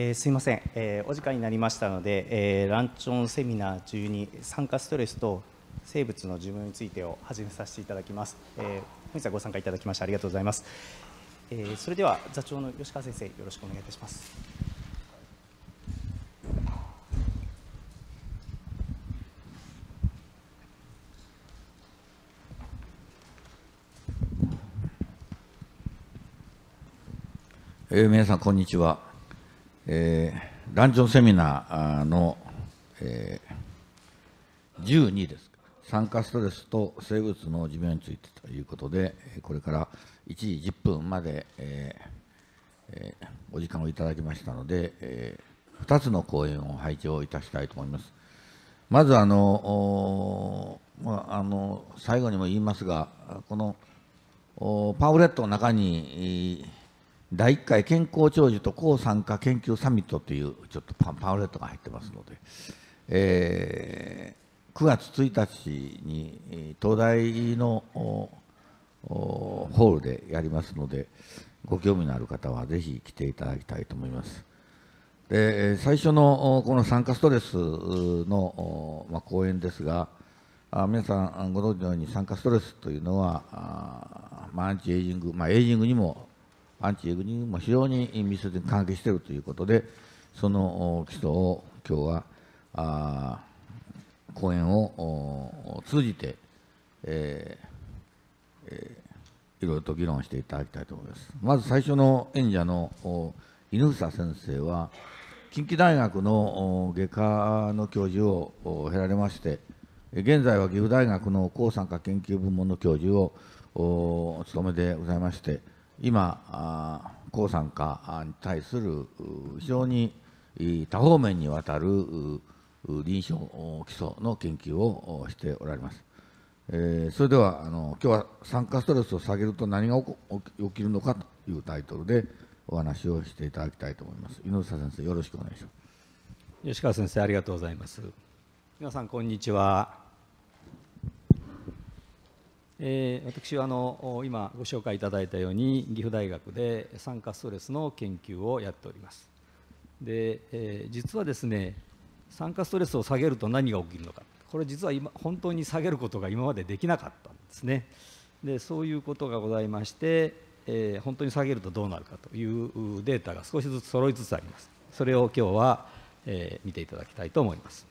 えー、すいません、えー、お時間になりましたので、えー、ランチョンセミナー中に酸化ストレスと生物の寿命についてを始めさせていただきます、えー、本日はご参加いただきましてありがとうございます、えー、それでは座長の吉川先生よろしくお願いいたしますえー、皆さんこんにちはえー、ランチョンセミナーの、えー、12です。酸化ストレスと生物の寿命についてということで、これから1時10分まで、えーえー、お時間をいただきましたので、えー、2つの講演を拝聴いたしたいと思います。まずあの、まあ、あの最後にも言いますが、このパンフレットの中に、第1回健康長寿と抗酸化研究サミットというちょっとパンパンフレットが入ってますので、えー、9月1日に東大のホールでやりますのでご興味のある方はぜひ来ていただきたいと思います。で最初のこの酸化ストレスの、まあ、講演ですが皆さんご存知のように酸化ストレスというのはアンチエイジング、まあ、エイジングにもアンチエグニングも非常に密接に関係しているということでその基礎を今日はあ講演を通じて、えーえー、いろいろと議論していただきたいと思います。まず最初の演者の犬草先生は近畿大学の外科の教授を経られまして現在は岐阜大学の抗酸化研究部門の教授をお務めでございまして。今、高産化に対する非常に多方面にわたる臨床基礎の研究をしておられます。えー、それではあの今日は酸化ストレスを下げると何が起きるのかというタイトルでお話をしていただきたいと思います。井下先生よろしくお願いします。吉川先生ありがとうございます。皆さんこんにちは。えー、私はあの今ご紹介いただいたように岐阜大学で酸化ストレスの研究をやっておりますで、えー、実はですね酸化ストレスを下げると何が起きるのかこれ実は今本当に下げることが今までできなかったんですねでそういうことがございまして、えー、本当に下げるとどうなるかというデータが少しずつ揃いつつありますそれを今日は、えー、見ていただきたいと思います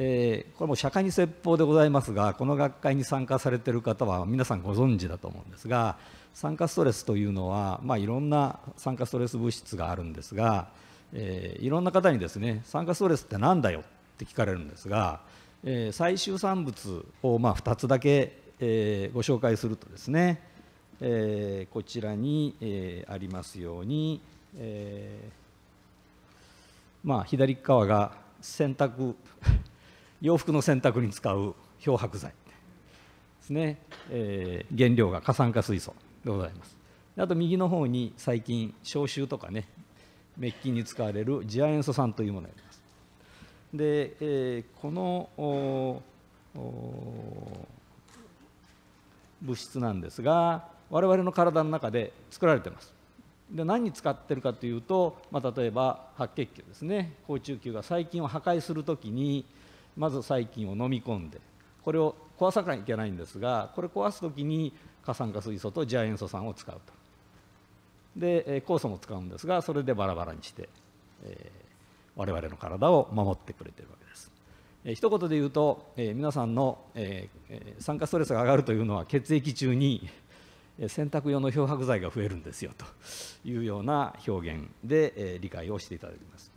えー、これも社会に説法でございますがこの学会に参加されてる方は皆さんご存知だと思うんですが酸化ストレスというのは、まあ、いろんな酸化ストレス物質があるんですが、えー、いろんな方にですね酸化ストレスって何だよって聞かれるんですが、えー、最終産物をまあ2つだけ、えー、ご紹介するとですね、えー、こちらに、えー、ありますように、えーまあ、左側が洗濯洋服の洗濯に使う漂白剤ですね、えー、原料が過酸化水素でございますあと右の方に最近消臭とかね滅菌に使われる次亜塩素酸というものがありますで、えー、この物質なんですが我々の体の中で作られてますで何に使ってるかというと、まあ、例えば白血球ですね好中球が細菌を破壊するときに、まず細菌を飲み込んでこれを壊さなきゃいけないんですがこれ壊す時に過酸化水素と次亜塩素酸を使うとで酵素も使うんですがそれでバラバラにして、えー、我々の体を守ってくれてるわけです、えー、一言で言うと、えー、皆さんの、えー、酸化ストレスが上がるというのは血液中に洗濯用の漂白剤が増えるんですよというような表現で、えー、理解をしていただきます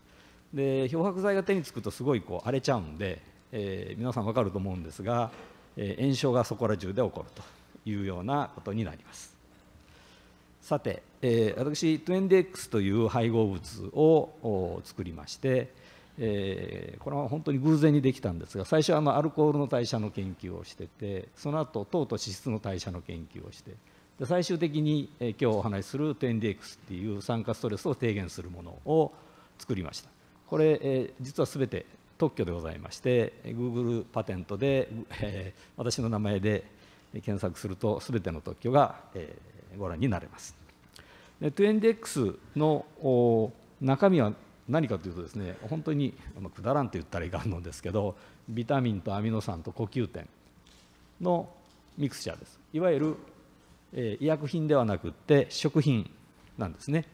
で漂白剤が手につくとすごいこう荒れちゃうんでえー、皆さん分かると思うんですが、えー、炎症がそこら中で起こるというようなことになります。さて、えー、私2 0 x という配合物を作りまして、えー、これは本当に偶然にできたんですが最初はあのアルコールの代謝の研究をしててその後糖と脂質の代謝の研究をしてで最終的に、えー、今日お話しする2 0 d x っていう酸化ストレスを低減するものを作りましたこれ、えー、実は全て特許でございまして Google パテントで、えー、私の名前で検索するとすべての特許が、えー、ご覧になれます。20X の中身は何かというとですね本当にくだらんと言ったらいかんのですけどビタミンとアミノ酸と呼吸点のミクスチャーですいわゆる、えー、医薬品ではなくて食品なんですね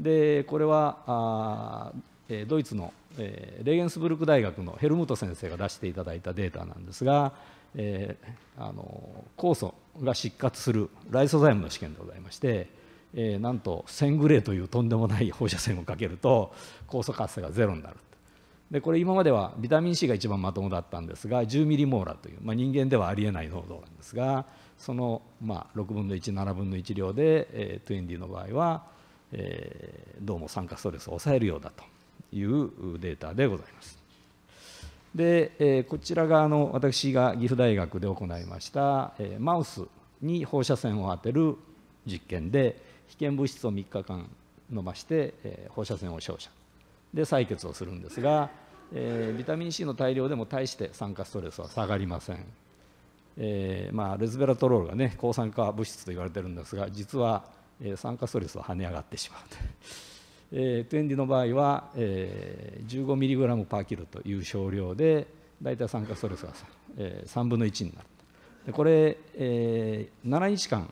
でこれはあえドイツの、えレーゲンスブルク大学のヘルムト先生が出していただいたデータなんですが、えあの酵素が失活するライソザイムの試験でございまして、えー、なんと1000グレーというとんでもない放射線をかけると酵素活性がゼロになるでこれ今まではビタミン C が一番まともだったんですが10ミリモーラという、まあ、人間ではありえない濃度なんですがそのまあ6分の17分の1量で、えー、トゥエンディの場合は、えー、どうも酸化ストレスを抑えるようだというデータでございます。で、えこちらがあの私が岐阜大学で行いました、えマウスに放射線を当てる実験で危険物質を3日間伸ばして、え放射線を照射で採血をするんですが、えビタミン C の大量でも大して酸化ストレスは下がりません、えー、まあ、レズベラトロールがね抗酸化物質と言われてるんですが実は、え酸化ストレスは跳ね上がってしまうと。えー、トゥエンディの場合は、えー、15mg パーキロという少量で大体酸化ストレスが 3,、えー、3分の1になるでこれ、えー、7日間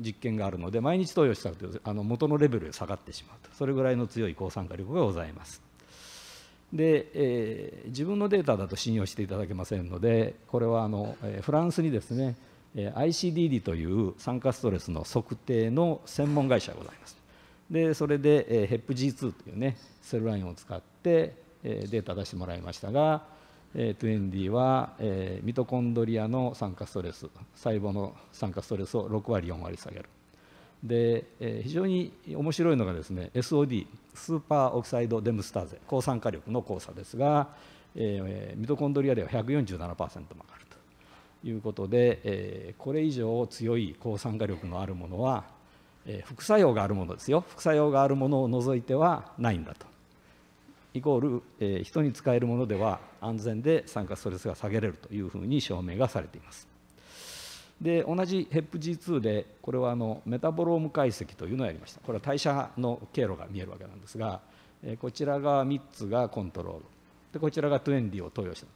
実験があるので毎日投与したとあの元のレベルが下がってしまうとそれぐらいの強い抗酸化力がございますで、えー、自分のデータだと信用していただけませんのでこれはあの、えー、フランスにですね ICDD という酸化ストレスの測定の専門会社がございますでそれで、え HEPG2 というねセルラインを使って、えデータ出してもらいましたが、えー、20は、えミトコンドリアの酸化ストレス細胞の酸化ストレスを6割4割下げるで、え非常に面白いのがですね SOD スーパーオキサイドデムスターゼ抗酸化力の交差ですが、えミトコンドリアでは147%も上がるということで、えこれ以上強い抗酸化力のあるものはえ副作用があるものですよ副作用があるものを除いてはないんだとイコール、えー、人に使えるものでは安全で酸化ストレスが下げれるというふうに証明がされていますで同じ HEPG2 でこれはあのメタボローム解析というのをやりましたこれは代謝の経路が見えるわけなんですが、えー、こちらが3つがコントロールでこちらがトゥエンディを投与した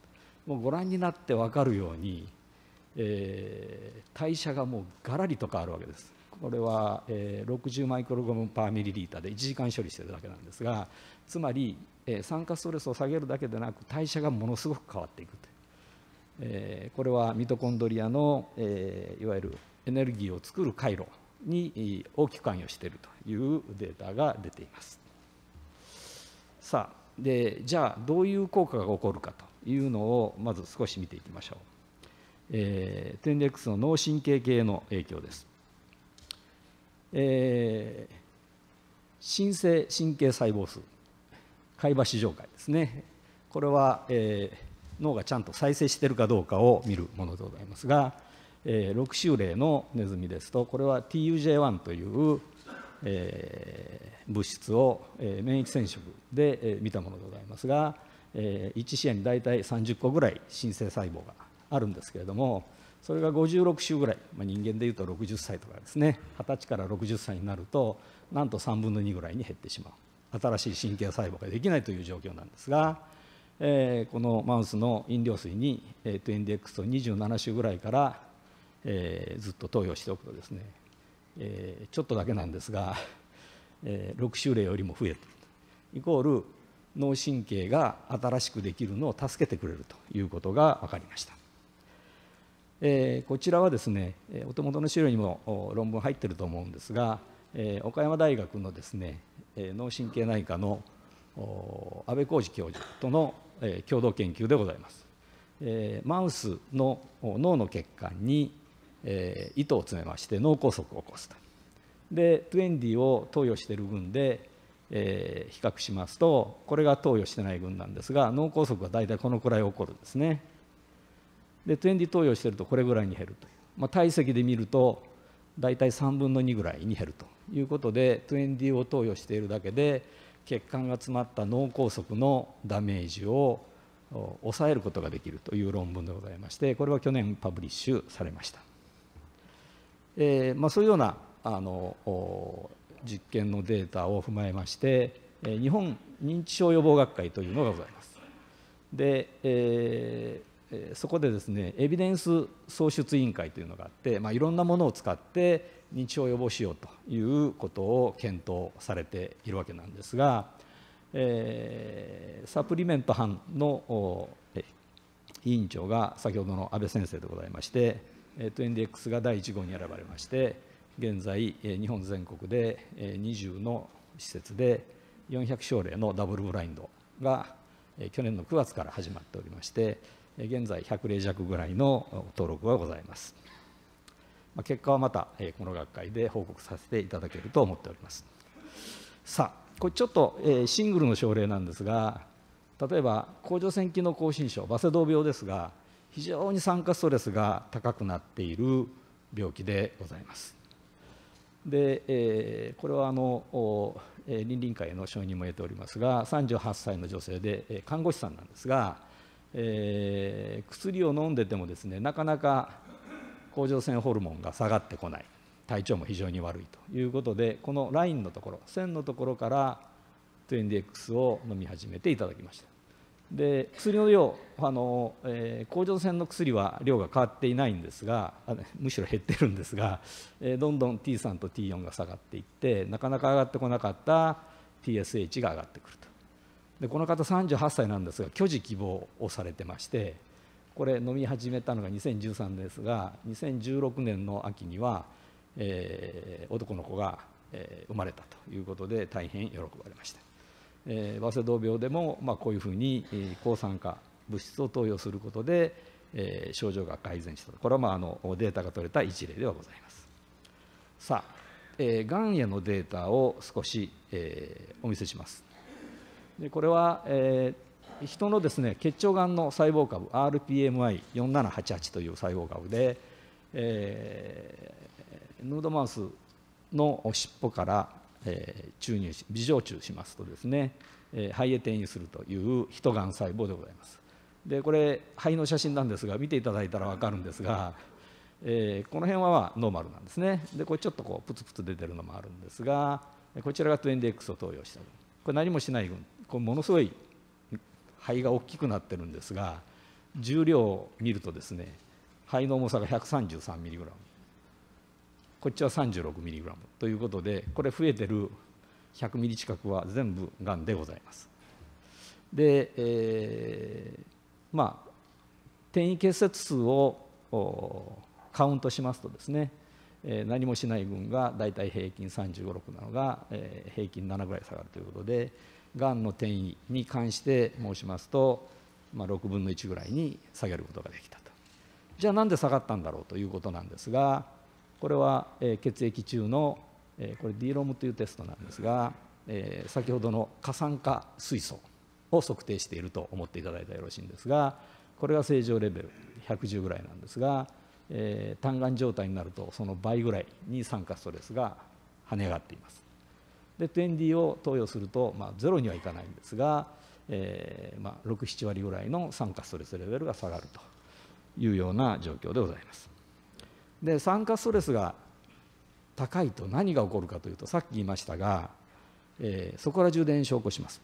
もうご覧になって分かるように、えー、代謝がもうがらりと変わるわけですこれは、え60マイクログムパーミリリータで1時間処理してるだけなんですがつまり、え酸化ストレスを下げるだけでなく代謝がものすごく変わっていくと、えー、これはミトコンドリアの、えー、いわゆるエネルギーを作る回路に大きく関与しているというデータが出ています。さあでじゃあどういう効果が起こるかというのをまず少し見ていきましょう。えー、レッ d x の脳神経系の影響です。えー、新生神経細胞数海馬市場界ですねこれは、えー、脳がちゃんと再生しているかどうかを見るものでございますが、えー、6種類のネズミですとこれは TUJ1 という、えー、物質を、えー、免疫染色で、えー、見たものでございますが、えー、1試合に大体30個ぐらい新生細胞があるんですけれども、それが56週ぐらい、まあ、人間でいうと60歳とかですね二十歳から60歳になるとなんと3分の2ぐらいに減ってしまう新しい神経細胞ができないという状況なんですが、えー、このマウスの飲料水に、え 20X を27週ぐらいから、えー、ずっと投与しておくとですね、えー、ちょっとだけなんですが、えー、6週例よりも増えるイコール脳神経が新しくできるのを助けてくれるということが分かりました。えー、こちらはですねお手元の資料にも論文入ってると思うんですが、えー、岡山大学のですね脳神経内科の安倍浩二教授との共同研究でございます。えー、マウスの脳の血管に、えー、糸を詰めまして脳梗塞を起こすと。でディを投与している群で、えー、比較しますとこれが投与してない群なんですが脳梗塞は大体このくらい起こるんですね。でトゥエンディ投与してるとこれぐらいに減るという、まあ、体積で見ると大体3分の2ぐらいに減るということでトゥエンディを投与しているだけで血管が詰まった脳梗塞のダメージを抑えることができるという論文でございましてこれは去年パブリッシュされました、えーまあ、そういうようなあの実験のデータを踏まえまして日本認知症予防学会というのがございますで、えーそこでですねエビデンス創出委員会というのがあって、まあ、いろんなものを使って認知症を予防しようということを検討されているわけなんですが、えー、サプリメント班の委員長が先ほどの安倍先生でございまして、2ー、NDX が第1号に選ばれまして現在日本全国で20の施設で400症例のダブルブラインドが去年の9月から始まっておりまして現在100例弱ぐらいの登録がございます。結果はまたこの学会で報告させていただけると思っております。さあ、これちょっとシングルの症例なんですが、例えば甲状腺機能亢進症、バセドウ病ですが、非常に酸化ストレスが高くなっている病気でございます。で、えー、これはあの、えー、倫理委員会の承認も得ておりますが38歳の女性で、え看護師さんなんですがえー、薬を飲んでてもですねなかなか甲状腺ホルモンが下がってこない体調も非常に悪いということでこのラインのところ線のところから 2NDX を飲み始めていただきましたで薬の量あの、えー、甲状腺の薬は量が変わっていないんですがむしろ減ってるんですが、えー、どんどん T3 と T4 が下がっていってなかなか上がってこなかった TSH が上がってくるとでこの方38歳なんですが巨児希望をされてましてこれ飲み始めたのが2013ですが2016年の秋には、えー、男の子が、えー、生まれたということで大変喜ばれました。えー、早稲田病でも、まあ、こういうふうに、えー、抗酸化物質を投与することで、えー、症状が改善したこれは、まあ、あのデータが取れた一例ではございますさあ、えー、がんへのデータを少し、えー、お見せしますでこれは、えー、人のですね結腸がんの細胞株 RPMI4788 という細胞株で、えー、ヌードマウスの尻尾から、えー、注入し微常注しますとですね、えー、肺へ転移するというヒトがん細胞でございます。でこれ肺の写真なんですが見ていただいたら分かるんですが、えー、この辺はノーマルなんですねでこれちょっとこうプツプツ出てるのもあるんですがこちらがトゥエンック x を投与したこれ何もしない群こうものすごい肺が大きくなってるんですが重量を見るとですね肺の重さが 133mg こっちは 36mg ということでこれ増えてる 100mg 近くは全部がんでございます。で、えー、まあ転移結節数をカウントしますとですね、えー、何もしない群がだいたい平均3 5 6なのが、えー、平均7ぐらい下がるということで、がんの転移に関して申しますと、まあ、6分の1ぐらいに下げることができたとじゃあなんで下がったんだろうということなんですがこれは、え血液中の、えこれ D ロムというテストなんですが、え先ほどの過酸化水素を測定していると思っていただいたらよろしいんですがこれが正常レベル110ぐらいなんですが、えー、単眼状態になるとその倍ぐらいに酸化ストレスが跳ね上がっています。で 10D を投与すると、まあ、ゼロにはいかないんですが、えーまあ、67割ぐらいの酸化ストレスレベルが下がるというような状況でございます。で酸化ストレスが高いと何が起こるかというとさっき言いましたが、えー、そこら中で炎症を起こします。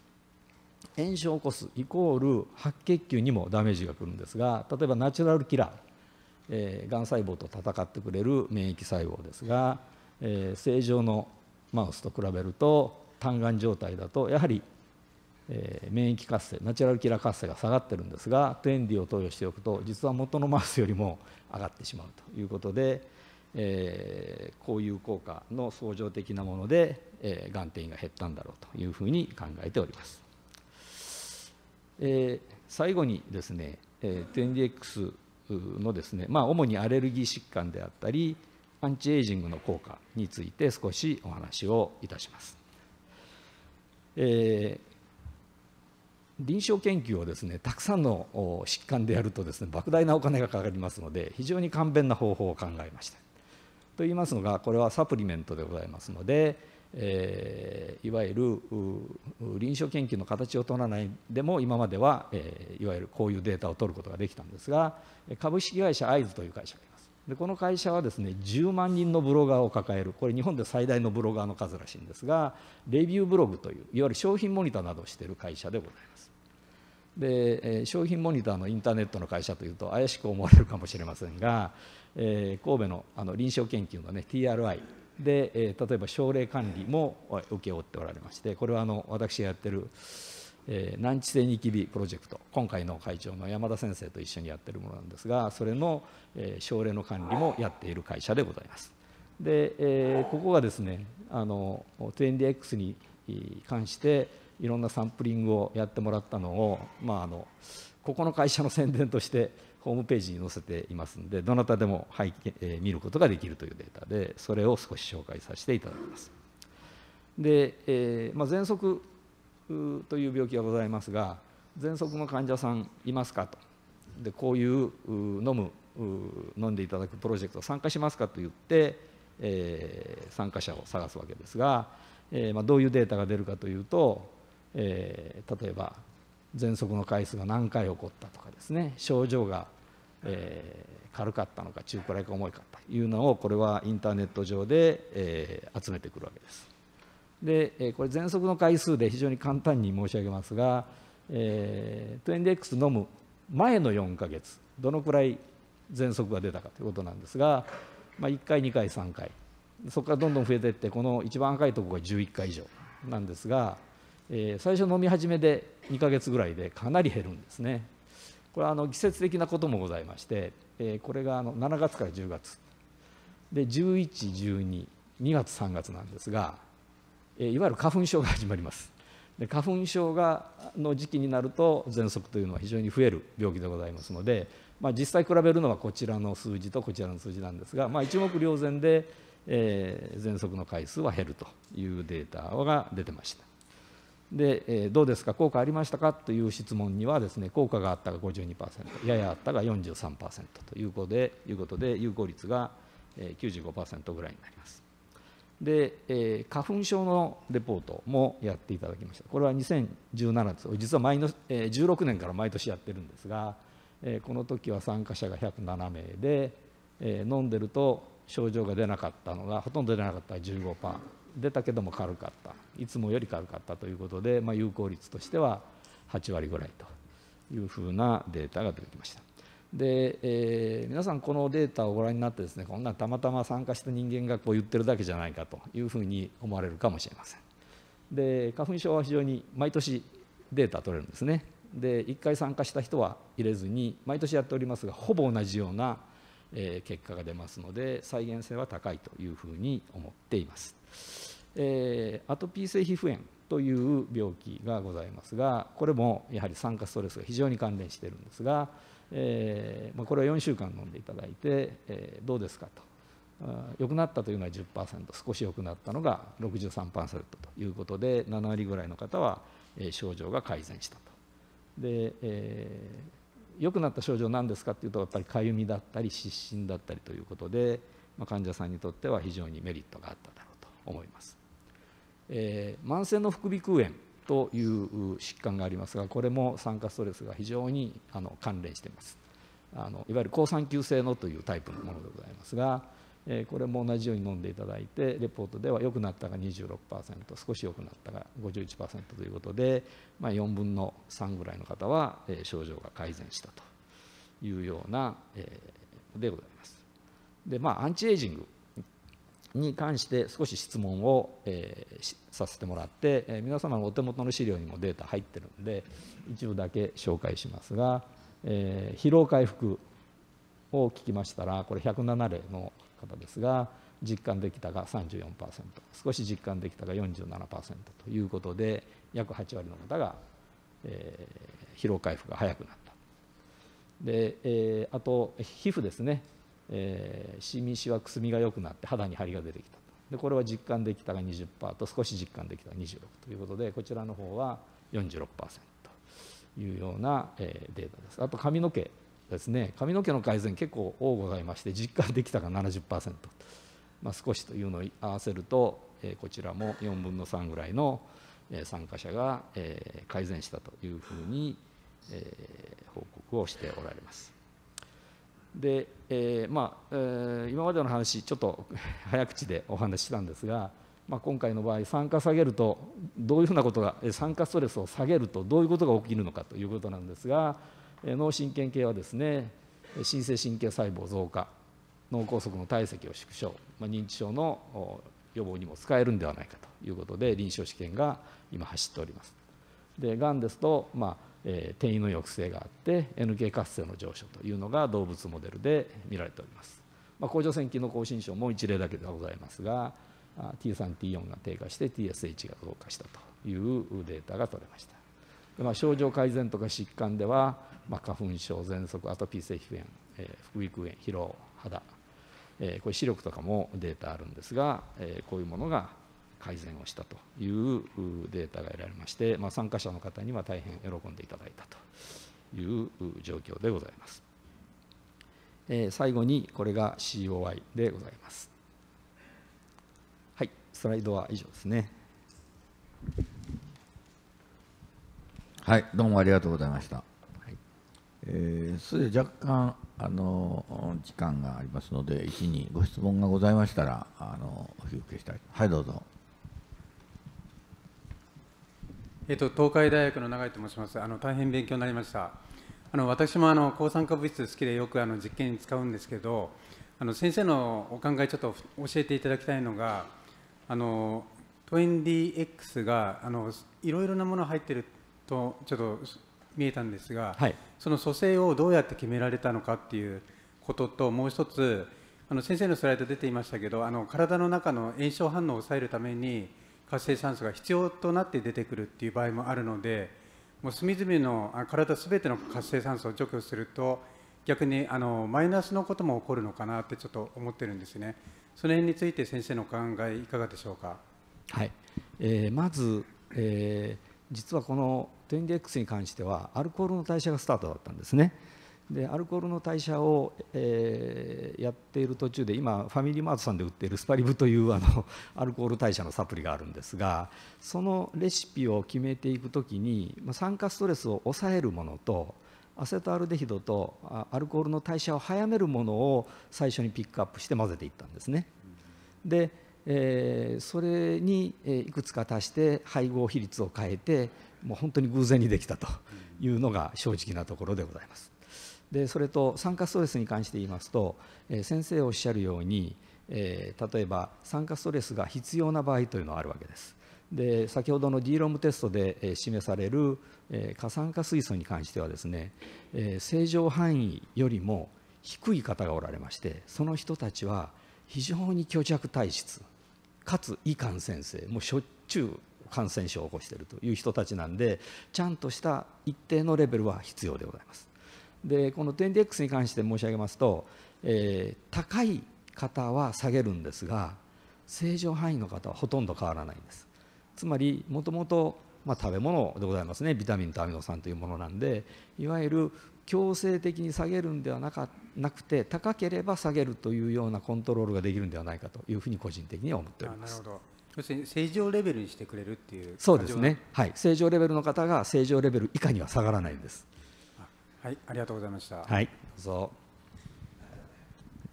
炎症を起こすイコール白血球にもダメージがくるんですが例えばナチュラルキラー、えー、がん細胞と戦ってくれる免疫細胞ですが、えー、正常のマウスと比べると単眼状態だとやはり、えー、免疫活性ナチュラルキラー活性が下がってるんですがトゥエンディを投与しておくと実は元のマウスよりも上がってしまうということで、えー、こういう効果の相乗的なもので、えー、眼底が減ったんだろうというふうに考えております。えー、最後にですね、えー、ンディ x のですね、まあ、主にアレルギー疾患であったり、アンチエイジングの効果について少しお話をいたします。えー臨床研究をですねたくさんの疾患でやるとですね莫大なお金がかかりますので非常に簡便な方法を考えました。と言いますのがこれはサプリメントでございますので、えー、いわゆる臨床研究の形を取らないでも今までは、えー、いわゆるこういうデータを取ることができたんですが株式会社アイズという会社がります。でこの会社はですね10万人のブロガーを抱えるこれ日本で最大のブロガーの数らしいんですがレビューブログといういわゆる商品モニターなどをしている会社でございますで商品モニターのインターネットの会社というと怪しく思われるかもしれませんが、えー、神戸のあの臨床研究の、ね、TRI で、えー、例えば症例管理も請け負っておられましてこれはあの私がやってるえー、難治性ニキビプロジェクト今回の会長の山田先生と一緒にやってるものなんですがそれの、えー、症例の管理もやっている会社でございます。で、えー、ここがですねあの1 0 x に関していろんなサンプリングをやってもらったのを、まあ、あのここの会社の宣伝としてホームページに載せていますのでどなたでも拝見、えー、見ることができるというデータでそれを少し紹介させていただきます。で、えーまあ、喘息という病気がございますが喘息の患者さんいますかとでこういう飲む飲んでいただくプロジェクト参加しますかと言って、えー、参加者を探すわけですが、えーまあ、どういうデータが出るかというと、えー、例えば喘息の回数が何回起こったとかですね症状が、えー、軽かったのか中くらいか重いかというのをこれはインターネット上で、えー、集めてくるわけです。でこれ喘息の回数で非常に簡単に申し上げますが、えー、20X 飲む前の4か月どのくらい喘息が出たかということなんですが、まあ、1回2回3回そこからどんどん増えていってこの一番赤いところが11回以上なんですが、えー、最初飲み始めで2か月ぐらいでかなり減るんですね。これはあの季節的なこともございまして、えー、これがあの7月から10月で1112月3月なんですがいわゆる花粉症が始まりますで花粉症がの時期になると喘息というのは非常に増える病気でございますので、まあ、実際比べるのはこちらの数字とこちらの数字なんですが、まあ、一目瞭然で、えー、喘息の回数は減るというデータが出てました。で、えー、どうですか効果ありましたかという質問にはですね効果があったが52%ややあったが43%ということでいうことで有効率が95%ぐらいになります。で、えー、花粉症のレポートもやっていただきましたこれは2017年、実は毎の、えー、16年から毎年やってるんですが、えー、この時は参加者が107名で、えー、飲んでると症状が出なかったのがほとんど出なかった15%出たけども軽かったいつもより軽かったということで、まあ、有効率としては8割ぐらいというふうなデータが出てきました。で、えー、皆さんこのデータをご覧になってですねこんなたまたま参加した人間がこう言ってるだけじゃないかというふうに思われるかもしれませんで花粉症は非常に毎年データ取れるんですねで1回参加した人は入れずに毎年やっておりますがほぼ同じような結果が出ますので再現性は高いというふうに思っています、えー、アトピー性皮膚炎という病気がございますがこれもやはり酸化ストレスが非常に関連しているんですがえーまあ、これを4週間飲んでいただいて、えー、どうですかと良くなったというのは10%少し良くなったのが63%ということで7割ぐらいの方は、えー、症状が改善したと。で、えー、良くなった症状何ですかっていうとやっぱりかゆみだったり湿疹だったりということで、まあ、患者さんにとっては非常にメリットがあっただろうと思います。えー、慢性の副鼻腔炎という疾患がありますがこれも酸化ストレスが非常にあの関連していますあのいわゆる抗酸球性のというタイプのものでございますが、えー、これも同じように飲んでいただいてレポートでは良くなったが26%少し良くなったが51%ということで、まあ、4分の3ぐらいの方は、えー、症状が改善したというような、えー、でございますでまあアンチエイジングに関して少し質問を、えー、させてもらって、えー、皆様のお手元の資料にもデータ入ってるんで一部だけ紹介しますが、えー、疲労回復を聞きましたらこれ107例の方ですが実感できたが34%少し実感できたが47%ということで約8割の方が、えー、疲労回復が早くなったで、えー、あと皮膚ですねえー、シミシワくすみが良くなって肌に張りが出てきたでこれは実感できたが20%と少し実感できたが26ということでこちらの方は46%というような、えー、データですあと髪の毛ですね髪の毛の改善結構多ございまして実感できたが70%、まあ、少しというのを合わせると、えー、こちらも4分の3ぐらいの参加者が、えー、改善したというふうに、えー、報告をしておられます。で、えー、まあ、えー、今までの話ちょっと 早口でお話ししたんですが、まあ、今回の場合酸化下げるとどういうふうなことが酸化ストレスを下げるとどういうことが起きるのかということなんですが、え脳神経系はですね新生神経細胞増加脳梗塞の体積を縮小、まあ、認知症の予防にも使えるんではないかということで臨床試験が今走っております。でがんですと、まあえー、転移の抑制があって NK 活性の上昇というのが動物モデルで見られております。まあ、甲状腺機能亢進症も一例だけではございますが T3T4 が低下して TSH が増加したというデータが取れました。で、まあ、症状改善とか疾患では、まあ、花粉症喘息アトピー性皮膚炎、えー、副鼻腔炎疲労肌、えー、これ視力とかもデータあるんですが、えー、こういうものが改善をしたというデータが得られまして、まあ、参加者の方には大変喜んでいただいたという状況でございます。えー、最後にこれが COI でございます。はい、スライドは以上ですね。はい、どうもありがとうございました。はい、えー、それで若干あの時間がありますので、一にご質問がございましたらあのお引き受けしたい。はい、どうぞ。えっと、東海大学の永井と申します。あの大変勉強になりました。あの私もあの抗酸化物質好きでよくあの実験に使うんですけど、あの先生のお考えちょっと教えていただきたいのが、あの 20X があのいろいろなもの入ってるとちょっと見えたんですが、はい、その組成をどうやって決められたのかっていうことともう一つあの先生のスライド出ていましたけどあの体の中の炎症反応を抑えるために活性酸素が必要となって出てくるっていう場合もあるのでもう隅々の体全ての活性酸素を除去すると逆にあのマイナスのことも起こるのかなってちょっと思ってるんですねその辺について先生のお考えいかがでしょうかはい、えー、まず、えー、実はこの 10DX に関してはアルコールの代謝がスタートだったんですね。でアルコールの代謝を、えー、やっている途中で今ファミリーマートさんで売っているスパリブというあの アルコール代謝のサプリがあるんですがそのレシピを決めていく時に酸化ストレスを抑えるものとアセトアルデヒドとアルコールの代謝を早めるものを最初にピックアップして混ぜていったんですね。で、えー、それにいくつか足して配合比率を変えてもう本当に偶然にできたというのが正直なところでございます。でそれと酸化ストレスに関して言いますと、え先生おっしゃるように、え例えば酸化ストレスが必要な場合というのはあるわけです。で先ほどの D ロムテストで示される過酸化水素に関してはですね正常範囲よりも低い方がおられましてその人たちは非常に虚弱体質かつ胃感染性もうしょっちゅう感染症を起こしているという人たちなんでちゃんとした一定のレベルは必要でございます。でこの1 0 x に関して申し上げますと、えー、高い方は下げるんですが正常範囲の方はほとんど変わらないんですつまりもともと食べ物でございますねビタミンとアミノ酸というものなんでいわゆる強制的に下げるんではなかなくて高ければ下げるというようなコントロールができるんではないかというふうに個人的には思っております。要するに正常レベルにしてくれるっていうそうですね、はい、正常レベルの方が正常レベル以下には下がらないんです。はい、ありがとうございました。はい、どうぞ。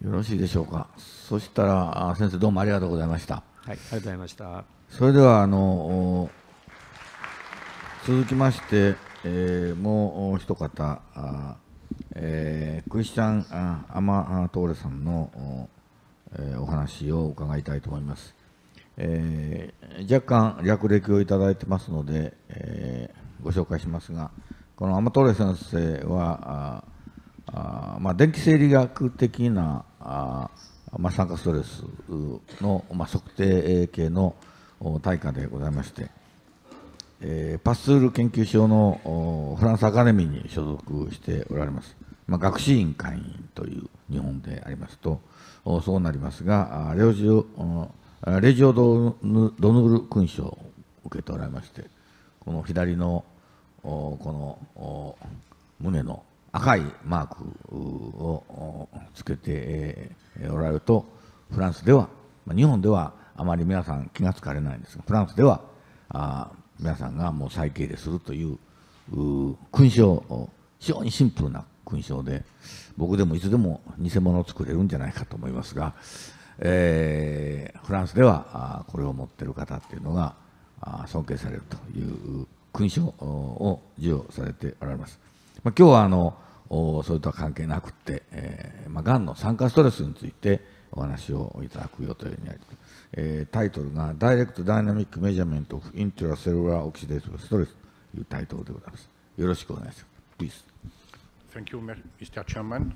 よろしいでしょうか。そしたら先生どうもありがとうございました。はい、ありがとうございました。それではあの続きまして、えー、もう一方あ、えー、クリスチャンあアマトーレさんのお,、えー、お話を伺いたいと思います。えー、若干略歴をいただいてますので、えー、ご紹介しますが。このアマトレ先生はああ、まあ、電気生理学的なあ、まあ、酸化ストレスの、まあ、測定系の対価でございまして、えー、パスツール研究所のフランスアカデミーに所属しておられます、まあ、学士院会員という日本でありますとそうなりますがレジオレジオドヌドヌール勲章を受けておられましてこの左のこの胸の赤いマークをつけておられるとフランスでは日本ではあまり皆さん気が付かれないんですがフランスではあ皆さんがもう再敬礼するという勲章非常にシンプルな勲章で僕でもいつでも偽物を作れるんじゃないかと思いますが、えー、フランスではこれを持ってる方っていうのが尊敬されるという勲章を授与されておられます。まあ、今日はあのそれとは関係なくて、えーまあ、がんの酸化ストレスについてお話をいただく予定にあります、えー、タイトルが「ダイレクト・ダイナミック・メジャメント・オフ・イントラ・セルラー・オキシデーティブ・ストレス」というタイトルでございます。よろしくお願いします。Please. Thank you, Mr. Chairman.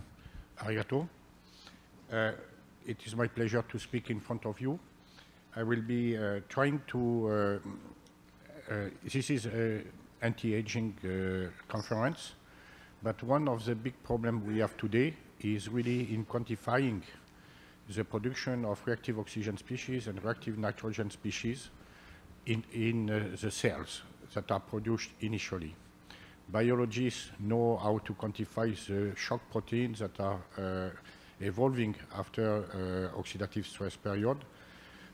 ありがとう。Uh, it is my pleasure to speak in front of you. I will be、uh, trying to、uh, Uh, this is an anti-aging uh, conference, but one of the big problems we have today is really in quantifying the production of reactive oxygen species and reactive nitrogen species in, in uh, the cells that are produced initially. Biologists know how to quantify the shock proteins that are uh, evolving after uh, oxidative stress period,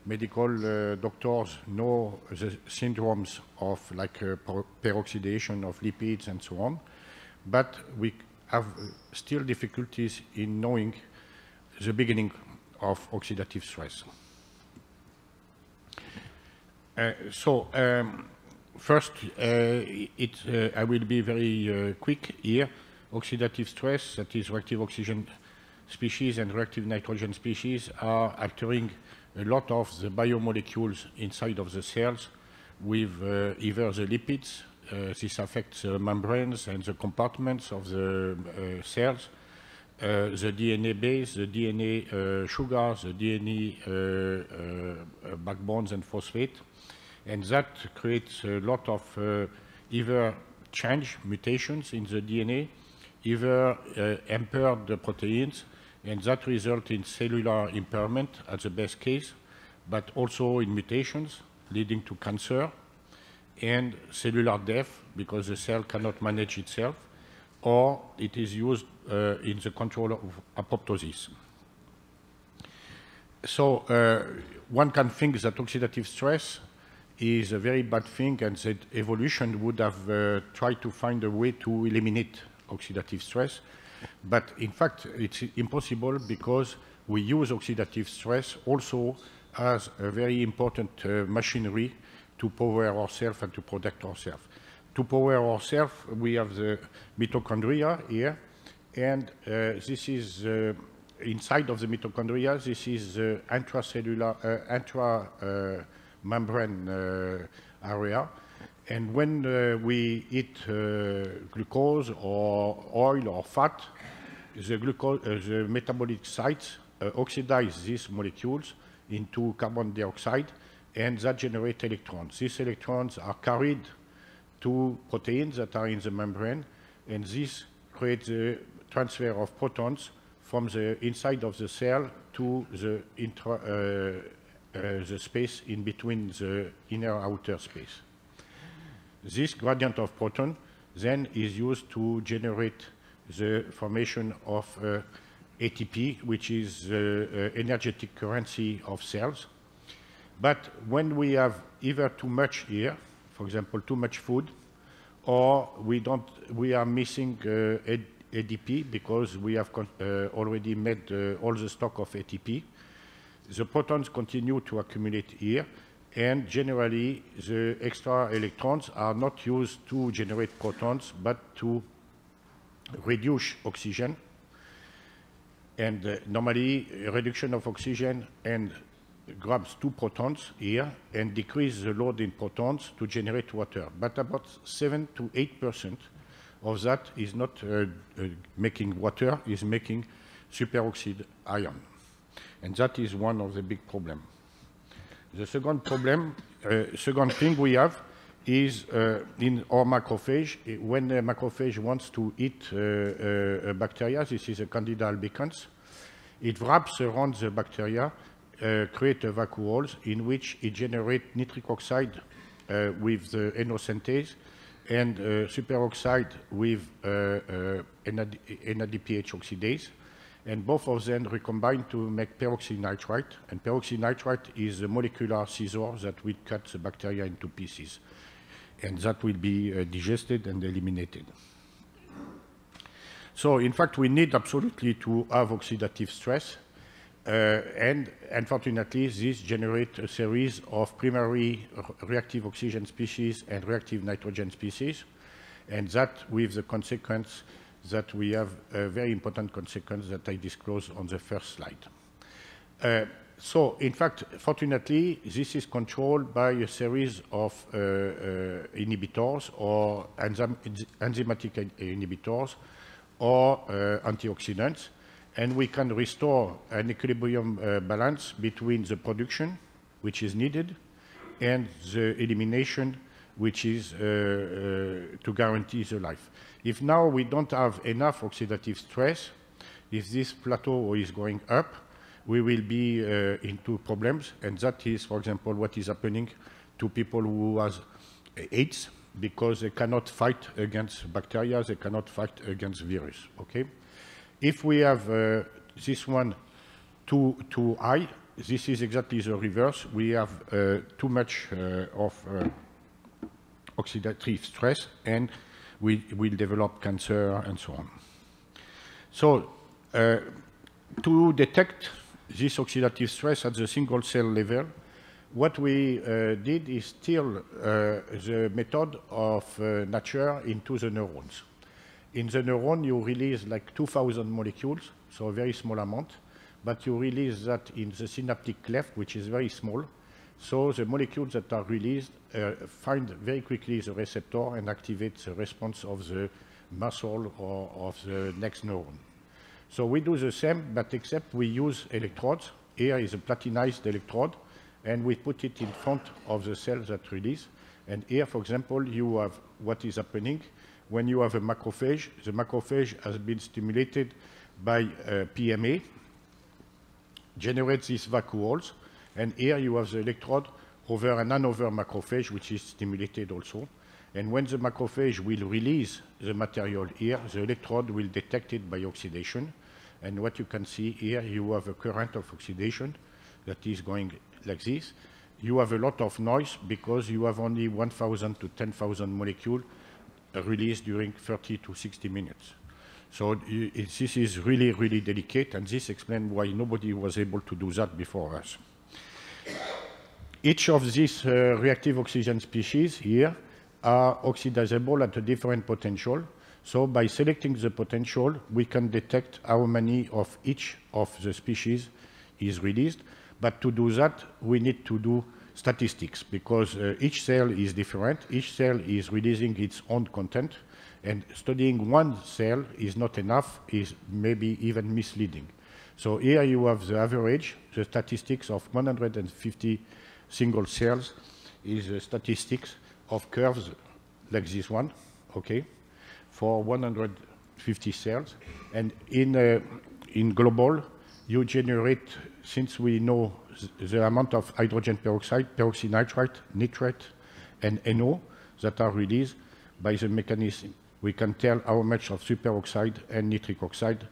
medical uh, doctors know the syndromes of like uh, peroxidation of lipids and so on, but we have uh, still difficulties in knowing the beginning of oxidative stress. Uh, so um, first, uh, it, uh, I will be very quick here. Oxidative stress, that is reactive oxygen species and reactive nitrogen species, are altering a lot of the biomolecules inside of the cells with uh, either the lipids, uh, this affects the membranes and the compartments of the uh, cells, uh, the DNA base, the DNA uh, sugar, the DNA uh, backbones and phosphate. And that creates a lot of either change, mutations in the DNA, either uh, impaired proteins, and that results in cellular impairment at the best case, but also in mutations leading to cancer and cellular death because the cell cannot manage itself, or it is used uh, in the control of apoptosis. So uh, one can think that oxidative stress is a very bad thing and that evolution would have uh, tried to find a way to eliminate oxidative stress but in fact, it's impossible because we use oxidative stress also as a very important uh, machinery to power ourselves and to protect ourselves. To power ourselves, we have the mitochondria here, and uh, this is uh, inside of the mitochondria, this is the intracellular, uh, intra uh, membrane uh, area, and when uh, we eat uh, glucose or oil or fat, the, glucose, uh, the metabolic sites uh, oxidize these molecules into carbon dioxide and that generate electrons. These electrons are carried to proteins that are in the membrane and this creates the transfer of protons from the inside of the cell to the, intra, uh, uh, the space in between the inner outer space. This gradient of proton then is used to generate the formation of uh, ATP, which is the uh, energetic currency of cells. But when we have either too much here, for example, too much food, or we, don't, we are missing uh, ADP because we have uh, already made uh, all the stock of ATP, the protons continue to accumulate here, and generally the extra electrons are not used to generate protons but to reduce oxygen and uh, normally reduction of oxygen and grabs two protons here and decrease the load in protons to generate water but about 7 to 8 percent of that is not uh, uh, making water is making superoxide ion and that is one of the big problems the second problem, uh, second thing we have is uh, in our macrophage, when a macrophage wants to eat uh, bacteria, this is a Candida albicans, it wraps around the bacteria, creates vacuoles in which it generates nitric oxide with the enosynthase and superoxide with NADPH oxidase and both of them recombine to make peroxynitrite, and peroxynitrite is a molecular scissor that will cut the bacteria into pieces, and that will be uh, digested and eliminated. So in fact, we need absolutely to have oxidative stress, uh, and unfortunately, this generates a series of primary reactive oxygen species and reactive nitrogen species, and that with the consequence that we have a very important consequence that I disclosed on the first slide. Uh, so, in fact, fortunately, this is controlled by a series of uh, uh, inhibitors or enzym enzymatic inhibitors or uh, antioxidants, and we can restore an equilibrium uh, balance between the production, which is needed, and the elimination, which is uh, to guarantee the life. If now we don't have enough oxidative stress, if this plateau is going up, we will be uh, into problems. And that is, for example, what is happening to people who have AIDS because they cannot fight against bacteria, they cannot fight against virus, okay? If we have uh, this one too, too high, this is exactly the reverse. We have uh, too much uh, of uh, oxidative stress and will, will develop cancer and so on. So uh, to detect this oxidative stress at the single cell level, what we uh, did is still uh, the method of uh, nature into the neurons. In the neuron, you release like 2,000 molecules, so a very small amount, but you release that in the synaptic cleft, which is very small, so the molecules that are released uh, find very quickly the receptor and activate the response of the muscle or of the next neuron. So we do the same, but except we use electrodes. Here is a platinized electrode, and we put it in front of the cells that release. And here, for example, you have what is happening when you have a macrophage. The macrophage has been stimulated by uh, PMA, generates these vacuoles, and here you have the electrode over an anover macrophage, which is stimulated also. And when the macrophage will release the material here, the electrode will detect it by oxidation. And what you can see here, you have a current of oxidation that is going like this. You have a lot of noise because you have only 1,000 to 10,000 molecules released during 30 to 60 minutes. So this is really, really delicate, and this explains why nobody was able to do that before us. Each of these uh, reactive oxygen species here are oxidizable at a different potential. So by selecting the potential, we can detect how many of each of the species is released. But to do that, we need to do statistics because uh, each cell is different. Each cell is releasing its own content and studying one cell is not enough, is maybe even misleading. So here you have the average, the statistics of 150 single cells is the statistics of curves like this one, okay, for 150 cells. And in, uh, in global, you generate, since we know the amount of hydrogen peroxide, peroxynitrite, nitrate, and NO that are released by the mechanism. We can tell how much of superoxide and nitric oxide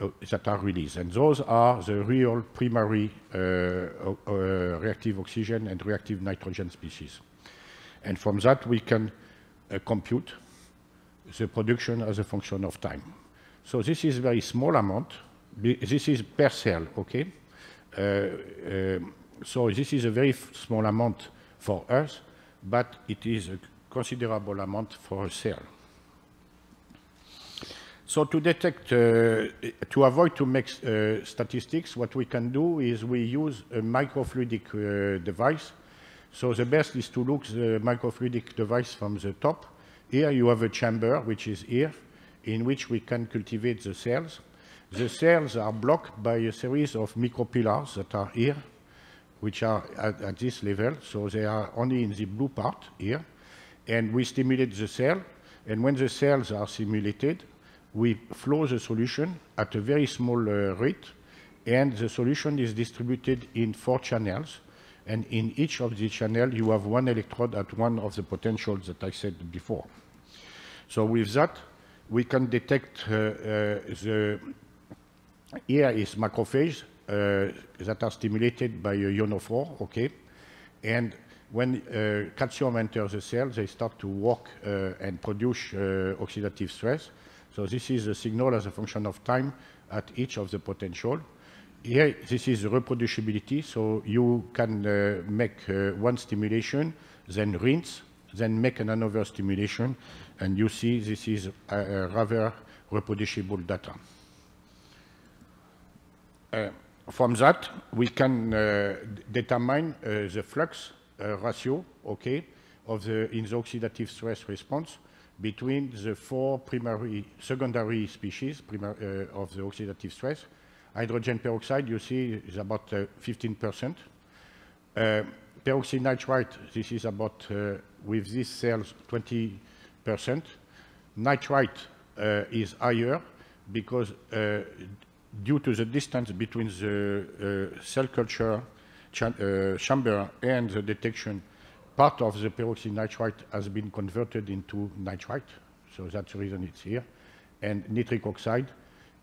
uh, that are released. And those are the real primary uh, uh, reactive oxygen and reactive nitrogen species. And from that, we can compute the production as a function of time. So this is very small amount. This is per cell, okay? Uh, uh, so this is a very small amount for us, but it is a considerable amount for a cell. So to detect, uh, to avoid to make uh, statistics, what we can do is we use a microfluidic uh, device. So the best is to look the microfluidic device from the top. Here you have a chamber, which is here, in which we can cultivate the cells. The cells are blocked by a series of micropillars that are here, which are at, at, this level, so they are only in the blue part here. And we stimulate the cell, and when the cells are stimulated, we flow the solution at a very small uh, rate, and the solution is distributed in four channels. And in each of the channels, you have one electrode at one of the potentials that I said before. So with that, we can detect uh, uh, the, here is macrophage uh, that are stimulated by ionophore, okay? And when uh, calcium enters the cell, they start to work uh, and produce oxidative stress. So this is a signal as a function of time at each of the potential. Here, this is reproducibility, so you can uh, make uh, one stimulation, then rinse, then make another stimulation, and you see this is a, uh, a uh, rather reproducible data. Uh, from that, we can uh, determine the flux ratio, okay, of the in the oxidative stress response between the four primary, secondary species uh, of the oxidative stress. Hydrogen peroxide, you see, is about 15%. Uh, uh peroxynitrite, this is about, uh, with these cells, 20%. Nitrite uh, is higher because due to the distance between the cell culture chamber and the detection part of the peroxynitrite has been converted into nitrite, so that's the reason it's here. And nitric oxide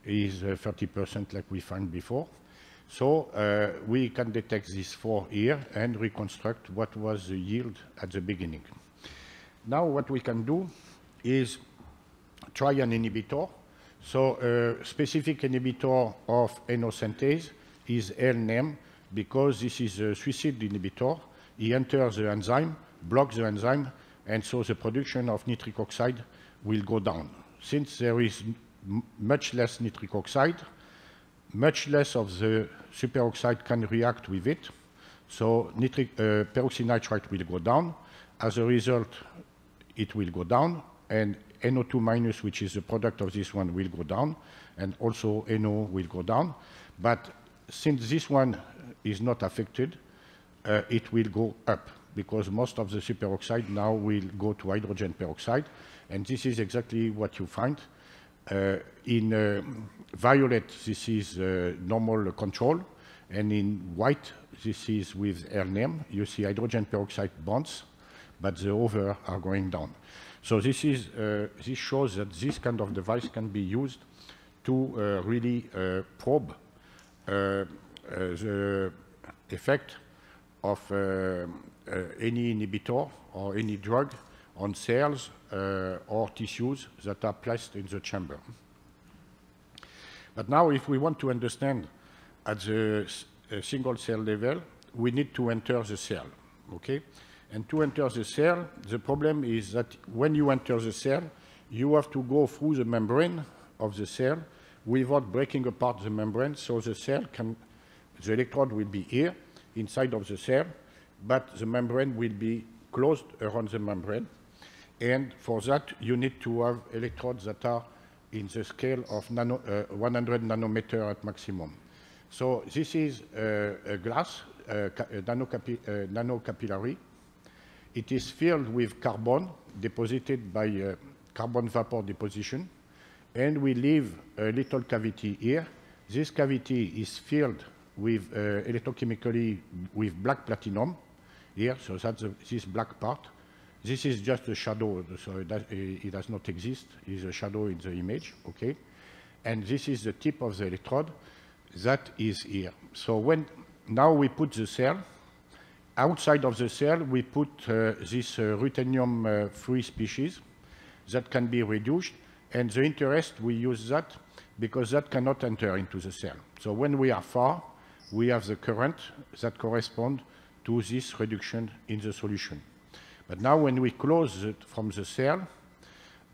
is 30% uh, like we found before. So uh, we can detect these four here and reconstruct what was the yield at the beginning. Now what we can do is try an inhibitor. So a uh, specific inhibitor of enosynthase is LNM because this is a suicide inhibitor he enters the enzyme, blocks the enzyme, and so the production of nitric oxide will go down. Since there is much less nitric oxide, much less of the superoxide can react with it, so nitric, uh, peroxynitrite will go down. As a result, it will go down, and NO2 minus, which is the product of this one, will go down, and also NO will go down. But since this one is not affected, uh, it will go up because most of the superoxide now will go to hydrogen peroxide. And this is exactly what you find. Uh, in uh, violet, this is uh, normal control. And in white, this is with RNM. You see hydrogen peroxide bonds, but the other are going down. So this, is, uh, this shows that this kind of device can be used to uh, really probe the effect of uh, uh, any inhibitor or any drug on cells uh, or tissues that are placed in the chamber. But now if we want to understand at the single cell level, we need to enter the cell, okay? And to enter the cell, the problem is that when you enter the cell, you have to go through the membrane of the cell without breaking apart the membrane, so the cell can, the electrode will be here, inside of the cell, but the membrane will be closed around the membrane. And for that, you need to have electrodes that are in the scale of nano, uh, 100 nanometer at maximum. So this is uh, a glass, uh, uh, nanocapillary. Uh, it is filled with carbon deposited by uh, carbon vapor deposition. And we leave a little cavity here. This cavity is filled with uh, electrochemically with black platinum here, so that's a, this black part. This is just a shadow, so it does, it does not exist. It's a shadow in the image, okay? And this is the tip of the electrode that is here. So when now we put the cell, outside of the cell we put uh, this uh, ruthenium-free uh, species that can be reduced, and the interest we use that because that cannot enter into the cell. So when we are far, we have the current that correspond to this reduction in the solution. But now when we close it from the cell,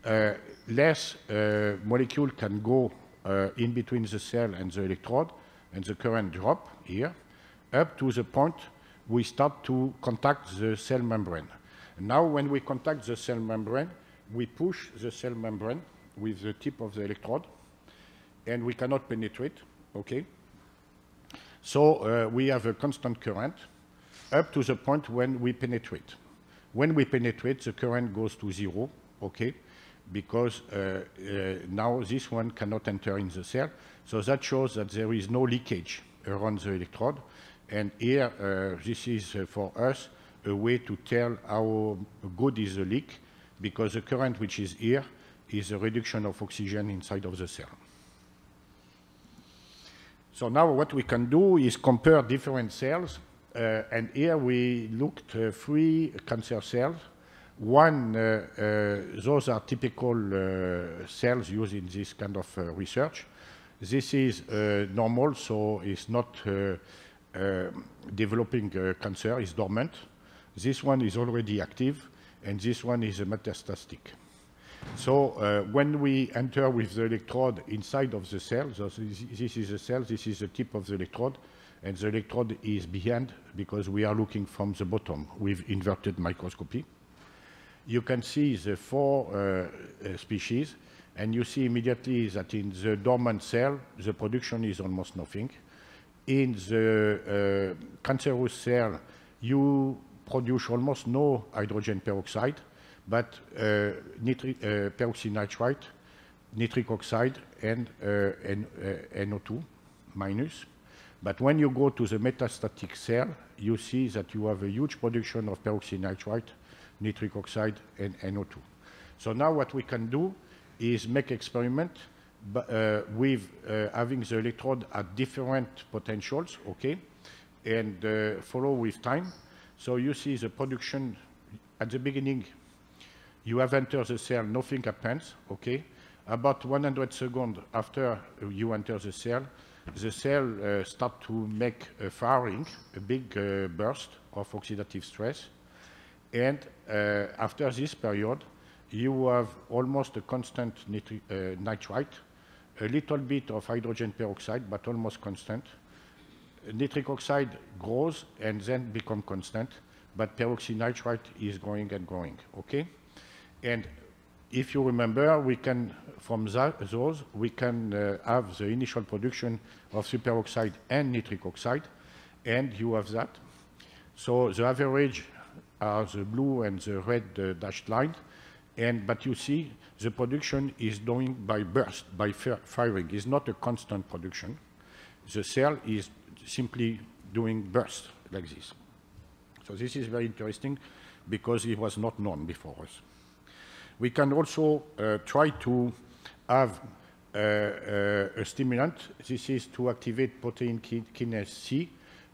uh, less uh, molecule can go uh, in between the cell and the electrode, and the current drop here, up to the point we start to contact the cell membrane. Now when we contact the cell membrane, we push the cell membrane with the tip of the electrode, and we cannot penetrate, okay? So uh, we have a constant current up to the point when we penetrate. When we penetrate, the current goes to zero, okay, because uh, uh, now this one cannot enter in the cell. So that shows that there is no leakage around the electrode. And here, uh, this is uh, for us a way to tell how good is the leak, because the current which is here is a reduction of oxygen inside of the cell. So now what we can do is compare different cells, uh, and here we looked uh, three cancer cells. One, uh, uh those are typical uh, cells used in this kind of uh, research. This is normal, so it's not developing cancer, it's dormant. This one is already active, and this one is metastatic. So uh, when we enter with the electrode inside of the cell, so this is a cell, this is the tip of the electrode, and the electrode is behind because we are looking from the bottom with inverted microscopy. You can see the four uh, uh species, and you see immediately that in the dormant cell, the production is almost nothing. In the uh, cancerous cell, you produce almost no hydrogen peroxide, but uh, uh, peroxynitrite, nitric oxide, and, uh, NO2 minus. But when you go to the metastatic cell, you see that you have a huge production of peroxynitrite, nitric oxide, and NO2. So now what we can do is make experiment uh, with uh, having the electrode at different potentials, okay, and uh, follow with time. So you see the production at the beginning you have entered the cell, nothing happens, okay? About 100 seconds after you enter the cell, the cell uh, starts to make a firing, a big uh, burst of oxidative stress. And uh, after this period, you have almost a constant nitri uh, nitrite, a little bit of hydrogen peroxide, but almost constant. Nitric oxide grows and then become constant, but peroxynitrite is growing and growing, okay? And if you remember, we can, from that, those, we can uh, have the initial production of superoxide and nitric oxide, and you have that. So the average are the blue and the red uh, dashed line, and but you see the production is doing by burst, by firing. It's not a constant production. The cell is simply doing burst like this. So this is very interesting because it was not known before us. We can also uh, try to have uh, uh, a stimulant. This is to activate protein kin kinase C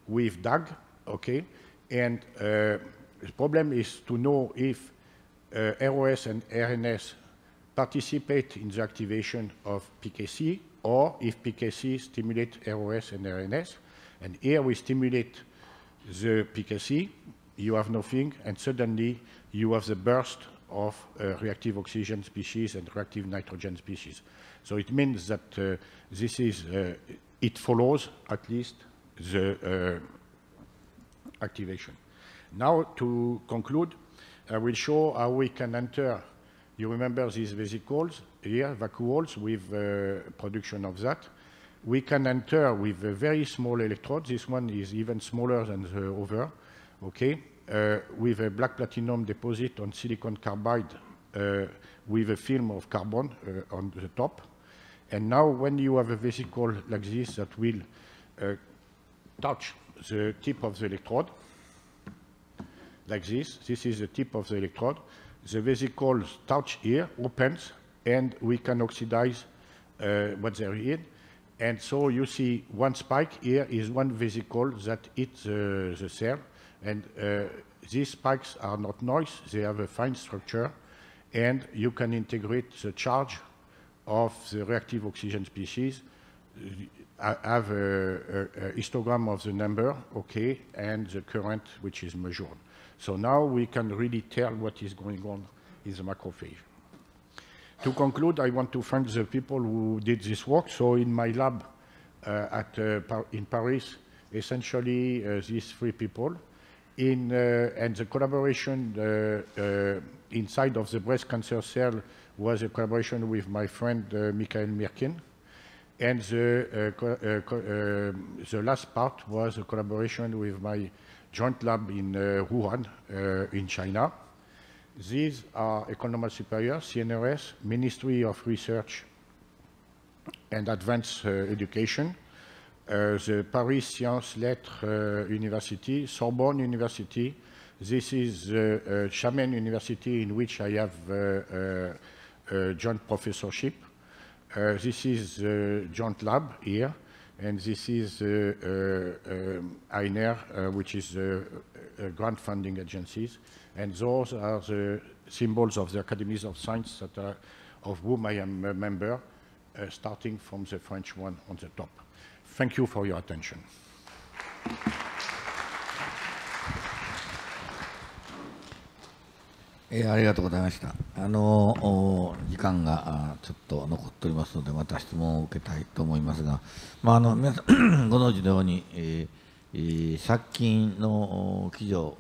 with DAG, okay? And the problem is to know if ROS and RNS participate in the activation of PKC or if PKC stimulate ROS and RNS. And here we stimulate the PKC, you have nothing, and suddenly you have the burst of uh, reactive oxygen species and reactive nitrogen species. So it means that uh, this is, uh, it follows at least the activation. Now to conclude, I will show how we can enter, you remember these vesicles here, vacuoles with uh, production of that. We can enter with a very small electrode. This one is even smaller than the other, okay? uh, with a black platinum deposit on silicon carbide uh, with a film of carbon uh, on the top. And now when you have a vesicle like this that will uh, touch the tip of the electrode, like this, this is the tip of the electrode, the vesicle touch here, opens, and we can oxidize uh, what's there in. And so you see one spike here is one vesicle that hits the cell, and uh, these spikes are not noise, they have a fine structure, and you can integrate the charge of the reactive oxygen species, uh, I have a, a, a histogram of the number, okay, and the current which is measured. So now we can really tell what is going on in the macrophage. To conclude, I want to thank the people who did this work. So in my lab uh, at, uh, in Paris, essentially uh, these three people, in, uh, and the collaboration uh, uh, inside of the breast cancer cell was a collaboration with my friend Michael Mirkin. And the, the last part was a collaboration with my joint lab in Wuhan, in China. These are Economal Superior, CNRS, Ministry of Research and Advanced uh, Education, the euh, Paris Sciences Lettres euh, University, Sorbonne University. This is uh, uh, Chamen University in which I have uh, uh, joint professorship. this is the joint lab here, and this is um, INER, which is grant funding agencies. And those are the symbols of the academies of science that are, of whom I am a member, starting from the French one on the top. Thank you for your attention. えー、ありがとうございました。あの時間がちょっと残っておりますので、また質問を受けたいと思いますが、まあ、あの皆さん ご存知のように、えー、殺菌の基準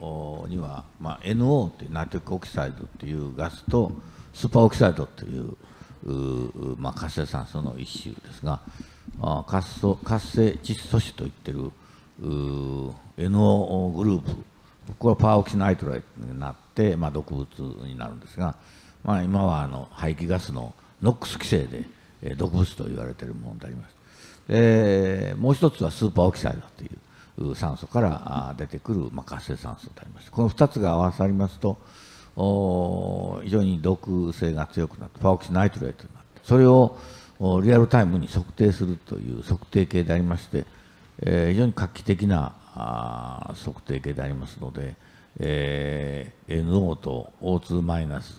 には、まあ、NO というナテックオキサイドというガスとスーパーオキサイドというまあ、活性酸素の一種ですが、あ活素活性窒素子といってる NO グループこれはパーオキシナイトライトになって、まあ、毒物になるんですが、まあ、今はあの排気ガスのノックス規制で、え毒物と言われているものであります。でもう一つはスーパーオキサイドという酸素から出てくる、まあ、活性酸素であります。この2つが合わさりますと非常に毒性が強くなってパーオキシナイトレートになってそれをリアルタイムに測定するという測定系でありまして、えー、非常に画期的なあ測定系でありますので、えー、NO と O2 マイナス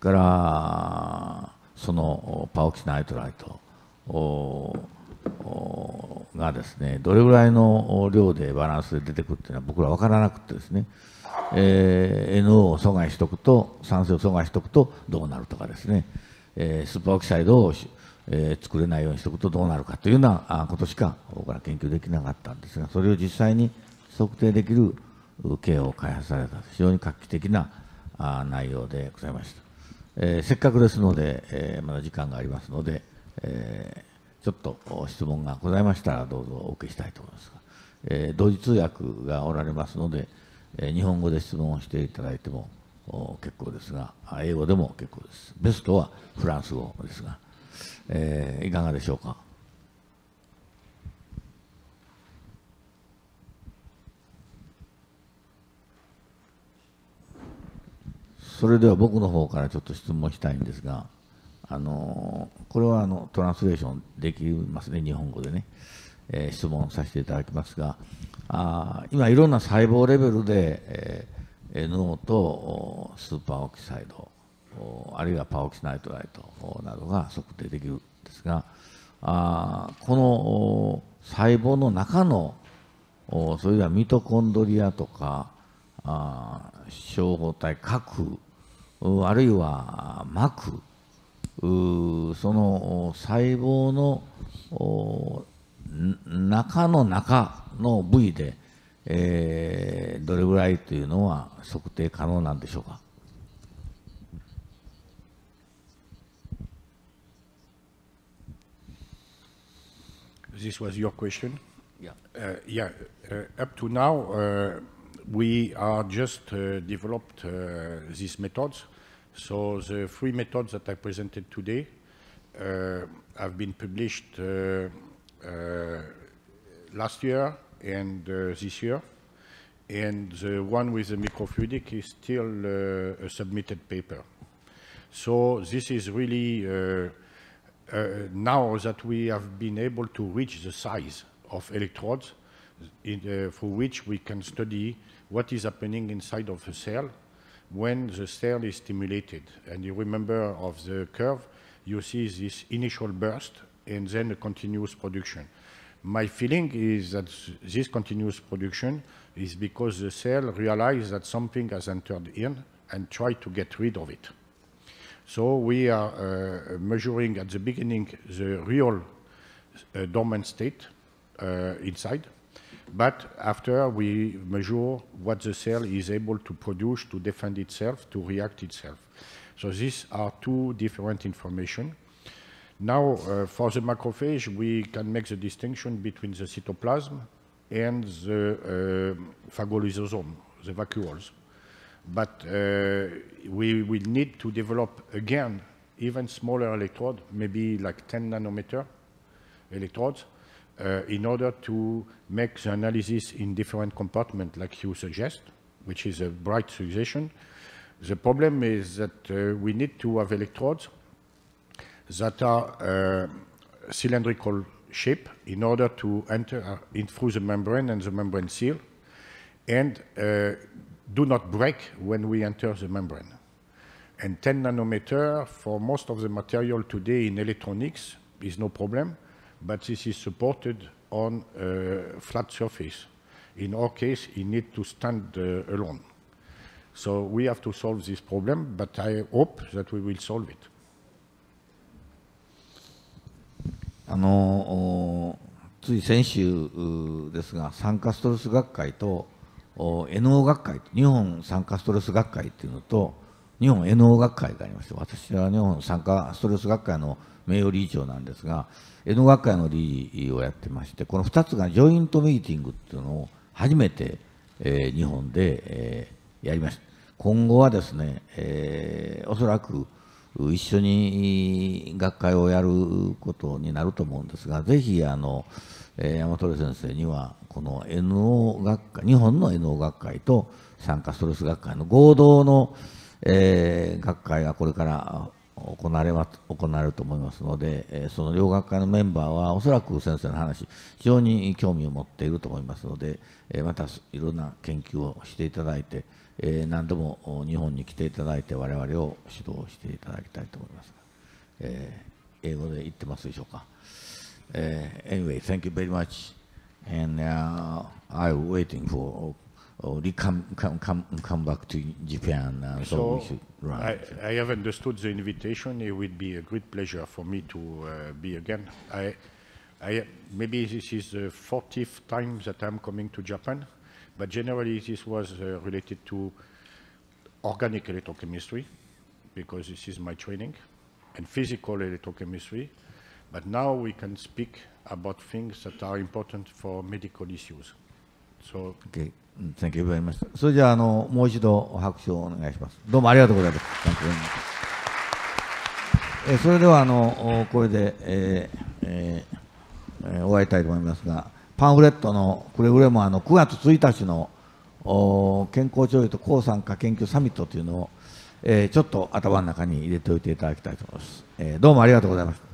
それからそのパオキシナイトライトがですねどれぐらいの量でバランスで出てくるっていうのは僕ら分からなくてですね、えー、NO を阻害しておくと酸性を阻害しておくとどうなるとかですね、えー、スーパーオキサイドを、えー、作れないようにしておくとどうなるかというようなことしか僕ら研究できなかったんですがそれを実際に測定できる経を開発された非常に画期的な内容でございました、えー、せっかくですので、えー、まだ時間がありますので、えー、ちょっと質問がございましたらどうぞお受けしたいと思いますが、え同時通訳がおられますので、え日本語で質問をしていただいても結構ですが英語でも結構ですベストはフランス語ですが、えー、いかがでしょうかそれでは僕の方からちょっと質問したいんですがあのこれはあのトランスレーションできますね日本語でね、えー、質問させていただきますがあ今いろんな細胞レベルで、えー脳とスーパーオキサイドあるいはパーオキシナイトライトなどが測定できるんですがあこの細胞の中のそれはミトコンドリアとかあ小胞体核あるいは膜その細胞の中の中の部位でえー、どれぐらいというのは測定可能なんでしょうか。This was your question? Yeah. Uh, yeah. Uh, up to now, uh, we are just uh, developed uh, these methods. So the three methods that I presented today uh, have been published uh, uh, last year and uh, this year. And the one with the microfluidic is still uh, a submitted paper. So this is really uh, uh, now that we have been able to reach the size of electrodes in, uh, for which we can study what is happening inside of the cell when the cell is stimulated. And you remember of the curve, you see this initial burst and then a continuous production. My feeling is that this continuous production is because the cell realized that something has entered in and tries to get rid of it. So we are uh, measuring at the beginning the real uh, dormant state uh, inside, but after we measure what the cell is able to produce to defend itself, to react itself. So these are two different information. Now, uh, for the macrophage, we can make the distinction between the cytoplasm and the uh, phagolysosome, the vacuoles. But uh, we will need to develop again even smaller electrodes, maybe like 10 nanometer electrodes, uh, in order to make the analysis in different compartments like you suggest, which is a bright suggestion. The problem is that uh, we need to have electrodes that are uh, cylindrical shape in order to enter uh, in through the membrane and the membrane seal and uh, do not break when we enter the membrane. And 10 nanometer for most of the material today in electronics is no problem, but this is supported on a flat surface. In our case, it need to stand uh, alone. So we have to solve this problem, but I hope that we will solve it. あのつい先週ですが酸化ストレス学会と NO 学会日本酸化ストレス学会っていうのと日本 NO 学会がありまして私は日本酸化ストレス学会の名誉理事長なんですが NO 学会の理事をやってましてこの2つがジョイントミーティングっていうのを初めて、えー、日本で、えー、やりました今後はですね、えー、おそらく一緒に学会をやることになると思うんですが、ぜひあの、えー、山鳥先生には、この NO 学会、日本の NO 学会と参加ストレス学会の合同の、えー、学会がこれから行われは行われると思いますので、えその両学会のメンバーはおそらく先生の話非常に興味を持っていると思いますので、えまたいろんな研究をしていただいて、え何度も日本に来ていただいて我々を指導していただきたいと思います、え英語で言ってますでしょうか、え Anyway, thank you very much and、uh, I'm waiting for only oh, come, come, come, come back to Japan. Uh, so, so, I, I, have understood the invitation. It would be a great pleasure for me to uh, be again. I, I, maybe this is the 40th time that I'm coming to Japan, but generally this was uh, related to organic electrochemistry, because this is my training, and physical electrochemistry. But now we can speak about things that are important for medical issues. So okay. うん、thank y o それじゃあ、あの、もう一度拍手をお願いします。どうもありがとうございます。えそれでは、あの、これで、えーえー、えー、終わりたいと思いますが、パンフレットのくれぐれもあの9月1日のお健康調理と抗酸化研究サミットというのを、えー、ちょっと頭の中に入れておいていただきたいと思います。えー、どうもありがとうございました。